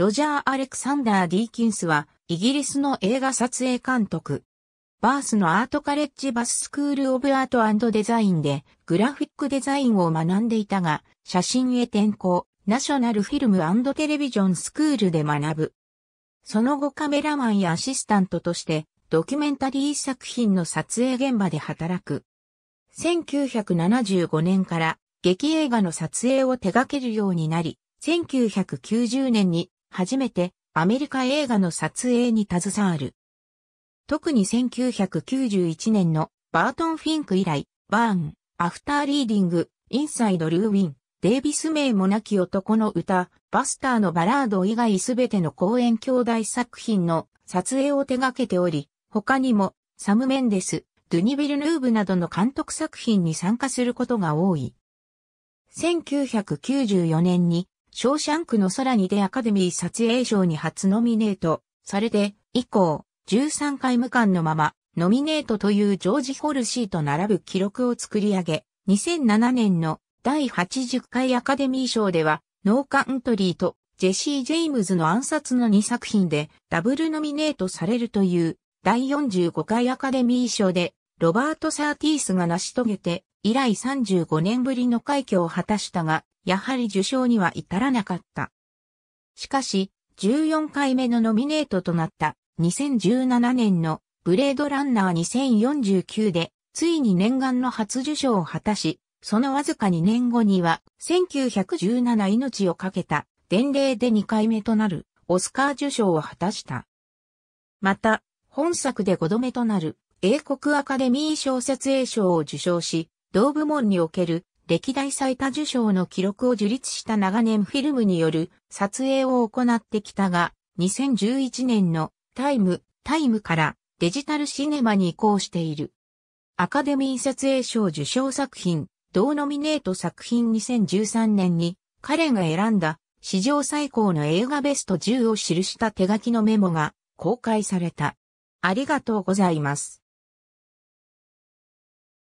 ロジャー・アレクサンダー・ディーキンスは、イギリスの映画撮影監督。バースのアートカレッジバススクール・オブ・アートデザインで、グラフィックデザインを学んでいたが、写真へ転向、ナショナルフィルムテレビジョンスクールで学ぶ。その後カメラマンやアシスタントとして、ドキュメンタリー作品の撮影現場で働く。1975年から劇映画の撮影を手掛けるようになり、1990年に初めてアメリカ映画の撮影に携わる。特に1991年のバートン・フィンク以来、バーン、アフター・リーディング、インサイド・ルー・ウィン、デイビス名もなき男の歌、バスターのバラード以外すべての公演兄弟作品の撮影を手掛けており、他にもサム・メンデス、ドゥニ・ビル・ヌーブなどの監督作品に参加することが多い。1994年にショーシャンクの空にでアカデミー撮影賞に初ノミネートされて以降、13回無冠のまま、ノミネートというジョージ・ホルシーと並ぶ記録を作り上げ、2007年の第80回アカデミー賞では、ノーカントリーとジェシー・ジェイムズの暗殺の2作品でダブルノミネートされるという第45回アカデミー賞でロバート・サーティースが成し遂げて以来35年ぶりの快挙を果たしたが、やはり受賞には至らなかった。しかし、14回目のノミネートとなった2017年のブレードランナー2049で、ついに念願の初受賞を果たし、そのわずか2年後には、1917命をかけた伝令で2回目となるオスカー受賞を果たした。また、本作で5度目となる英国アカデミー小説英賞を受賞し、同部門における歴代最多受賞の記録を樹立した長年フィルムによる撮影を行ってきたが、2011年のタイム、タイムからデジタルシネマに移行している。アカデミー撮影賞受賞作品、同ノミネート作品2013年に彼が選んだ史上最高の映画ベスト10を記した手書きのメモが公開された。ありがとうございます。